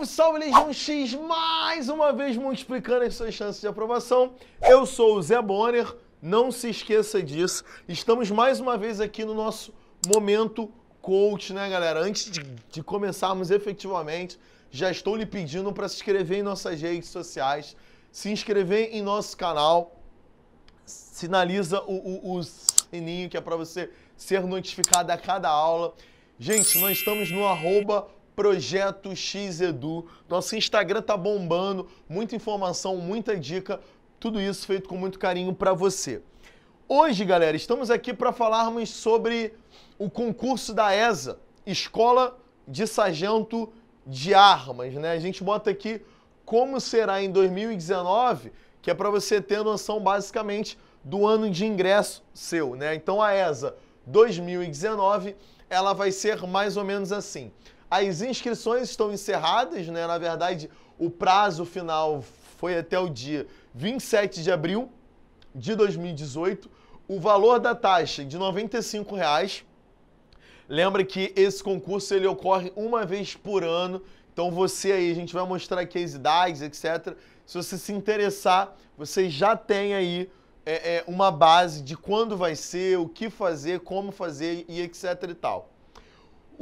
Salve, salve, Legião X! Mais uma vez multiplicando as suas chances de aprovação. Eu sou o Zé Bonner, não se esqueça disso. Estamos mais uma vez aqui no nosso momento coach, né, galera? Antes de, de começarmos efetivamente, já estou lhe pedindo para se inscrever em nossas redes sociais, se inscrever em nosso canal, sinaliza o, o, o sininho que é para você ser notificado a cada aula. Gente, nós estamos no arroba Projeto X Edu. Nosso Instagram tá bombando, muita informação, muita dica, tudo isso feito com muito carinho para você. Hoje, galera, estamos aqui para falarmos sobre o concurso da ESA, Escola de Sargento de Armas, né? A gente bota aqui como será em 2019, que é para você ter noção basicamente do ano de ingresso seu, né? Então a ESA 2019, ela vai ser mais ou menos assim. As inscrições estão encerradas, né? Na verdade, o prazo final foi até o dia 27 de abril de 2018. O valor da taxa de R$ 95,00. Lembra que esse concurso ele ocorre uma vez por ano. Então você aí, a gente vai mostrar aqui as idades, etc. Se você se interessar, você já tem aí é, é, uma base de quando vai ser, o que fazer, como fazer e etc e tal.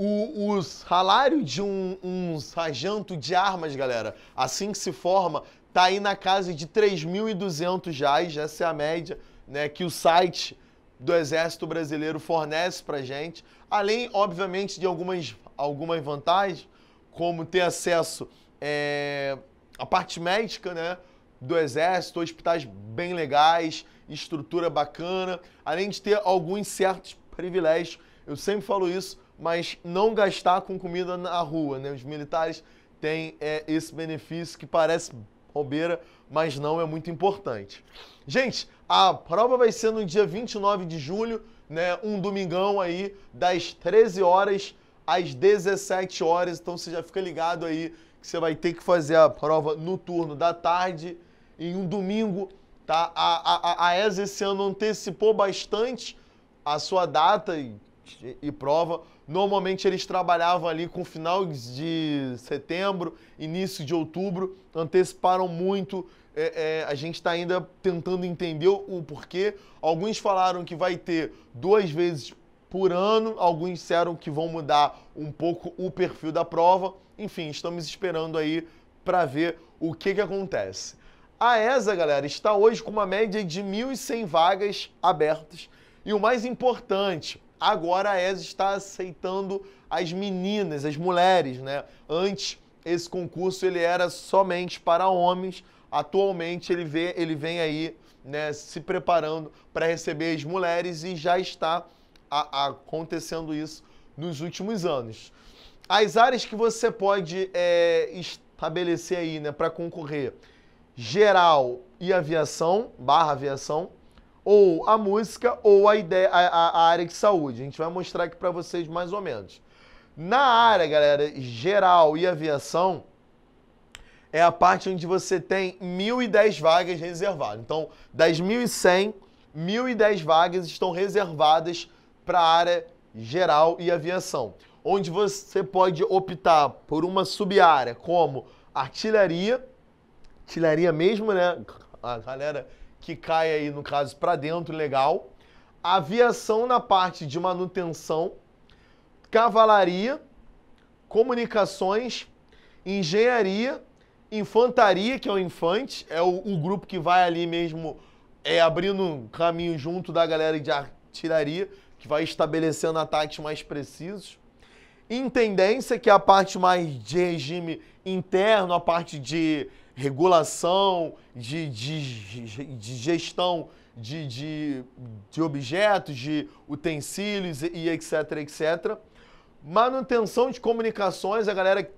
O, o salário de um, um sargento de armas, galera, assim que se forma, tá aí na casa de 3.200 reais, essa é a média, né, que o site do Exército Brasileiro fornece pra gente, além, obviamente, de algumas, algumas vantagens, como ter acesso é, à parte médica, né, do Exército, hospitais bem legais, estrutura bacana, além de ter alguns certos privilégios eu sempre falo isso, mas não gastar com comida na rua, né? Os militares têm é, esse benefício que parece bobeira, mas não é muito importante. Gente, a prova vai ser no dia 29 de julho, né? Um domingão aí, das 13 horas às 17 horas. Então você já fica ligado aí que você vai ter que fazer a prova no turno da tarde, em um domingo, tá? A, a, a ESA esse ano antecipou bastante a sua data e e prova. Normalmente eles trabalhavam ali com final de setembro, início de outubro, anteciparam muito. É, é, a gente está ainda tentando entender o porquê. Alguns falaram que vai ter duas vezes por ano, alguns disseram que vão mudar um pouco o perfil da prova. Enfim, estamos esperando aí para ver o que, que acontece. A ESA, galera, está hoje com uma média de 1.100 vagas abertas. E o mais importante, agora a ESA está aceitando as meninas, as mulheres, né? Antes esse concurso ele era somente para homens, atualmente ele, vê, ele vem aí né, se preparando para receber as mulheres e já está a, a, acontecendo isso nos últimos anos. As áreas que você pode é, estabelecer aí né, para concorrer, geral e aviação, barra aviação, ou a música ou a, ideia, a, a área de saúde. A gente vai mostrar aqui para vocês mais ou menos. Na área, galera, geral e aviação, é a parte onde você tem 1.010 vagas reservadas. Então, das 1.100, 1.010 vagas estão reservadas para a área geral e aviação, onde você pode optar por uma sub-área como artilharia, artilharia mesmo, né? A galera que cai aí, no caso, para dentro, legal. Aviação na parte de manutenção, cavalaria, comunicações, engenharia, infantaria, que é o infante, é o, o grupo que vai ali mesmo é, abrindo caminho junto da galera de artilharia, que vai estabelecendo ataques mais precisos. Intendência, que é a parte mais de regime interno, a parte de regulação, de, de, de gestão de, de, de objetos, de utensílios e etc, etc. Manutenção de comunicações, a galera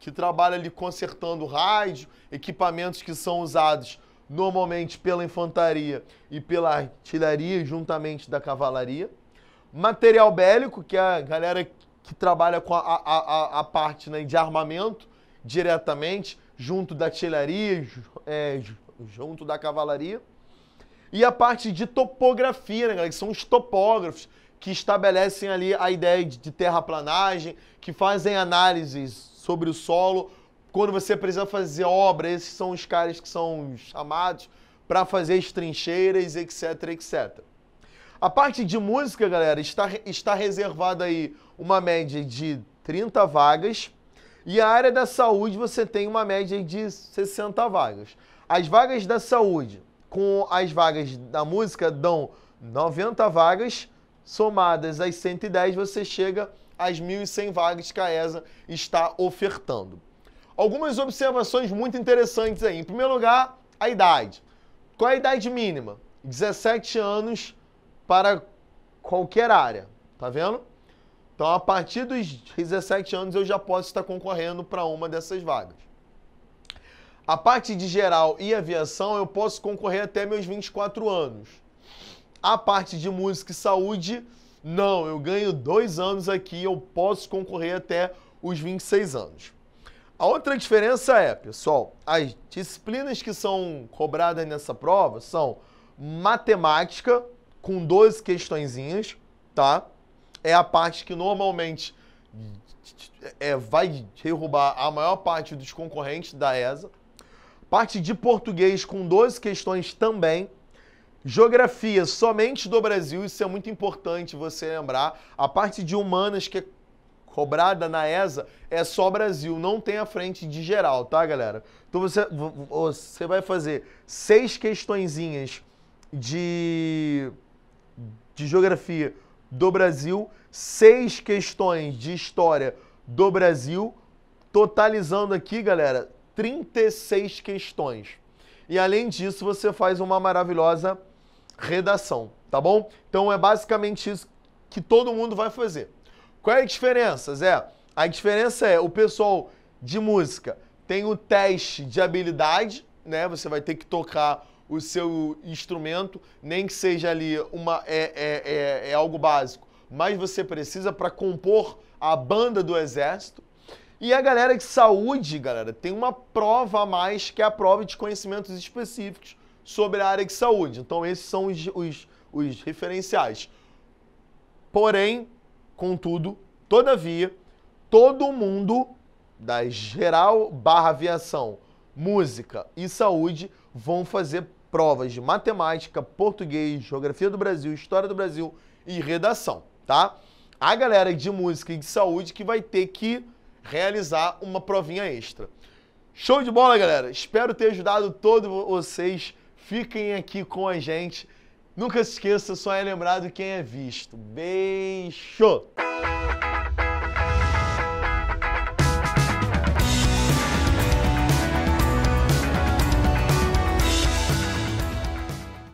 que trabalha ali consertando rádio, equipamentos que são usados normalmente pela infantaria e pela artilharia, juntamente da cavalaria. Material bélico, que é a galera que trabalha com a, a, a, a parte né, de armamento diretamente, junto da artilharia, é, junto da cavalaria. E a parte de topografia, né, galera? Que são os topógrafos que estabelecem ali a ideia de terraplanagem, que fazem análises sobre o solo. Quando você precisa fazer obra, esses são os caras que são chamados para fazer as trincheiras, etc, etc. A parte de música, galera, está, está reservada aí uma média de 30 vagas e a área da saúde você tem uma média de 60 vagas. As vagas da saúde com as vagas da música dão 90 vagas, somadas às 110 você chega às 1.100 vagas que a ESA está ofertando. Algumas observações muito interessantes aí. Em primeiro lugar, a idade. Qual é a idade mínima? 17 anos para qualquer área, tá vendo? Então, a partir dos 17 anos, eu já posso estar concorrendo para uma dessas vagas. A parte de geral e aviação, eu posso concorrer até meus 24 anos. A parte de música e saúde, não, eu ganho dois anos aqui, eu posso concorrer até os 26 anos. A outra diferença é, pessoal, as disciplinas que são cobradas nessa prova são matemática, com 12 questõezinhas, tá? é a parte que normalmente é, vai derrubar a maior parte dos concorrentes da ESA. Parte de português com 12 questões também. Geografia somente do Brasil, isso é muito importante você lembrar. A parte de humanas que é cobrada na ESA é só Brasil, não tem a frente de geral, tá, galera? Então você, você vai fazer seis questõezinhas de, de geografia do Brasil, seis questões de história do Brasil, totalizando aqui, galera, 36 questões. E além disso, você faz uma maravilhosa redação, tá bom? Então é basicamente isso que todo mundo vai fazer. Qual é a diferença, Zé? A diferença é o pessoal de música tem o teste de habilidade, né? Você vai ter que tocar o seu instrumento, nem que seja ali uma, é, é, é, é algo básico, mas você precisa para compor a banda do exército. E a galera de saúde, galera, tem uma prova a mais, que é a prova de conhecimentos específicos sobre a área de saúde. Então, esses são os, os, os referenciais. Porém, contudo, todavia, todo mundo da geral barra aviação, música e saúde vão fazer provas de matemática, português, geografia do Brasil, história do Brasil e redação, tá? A galera de música e de saúde que vai ter que realizar uma provinha extra. Show de bola, galera! Espero ter ajudado todos vocês. Fiquem aqui com a gente. Nunca se esqueça, só é lembrado quem é visto. Beijo!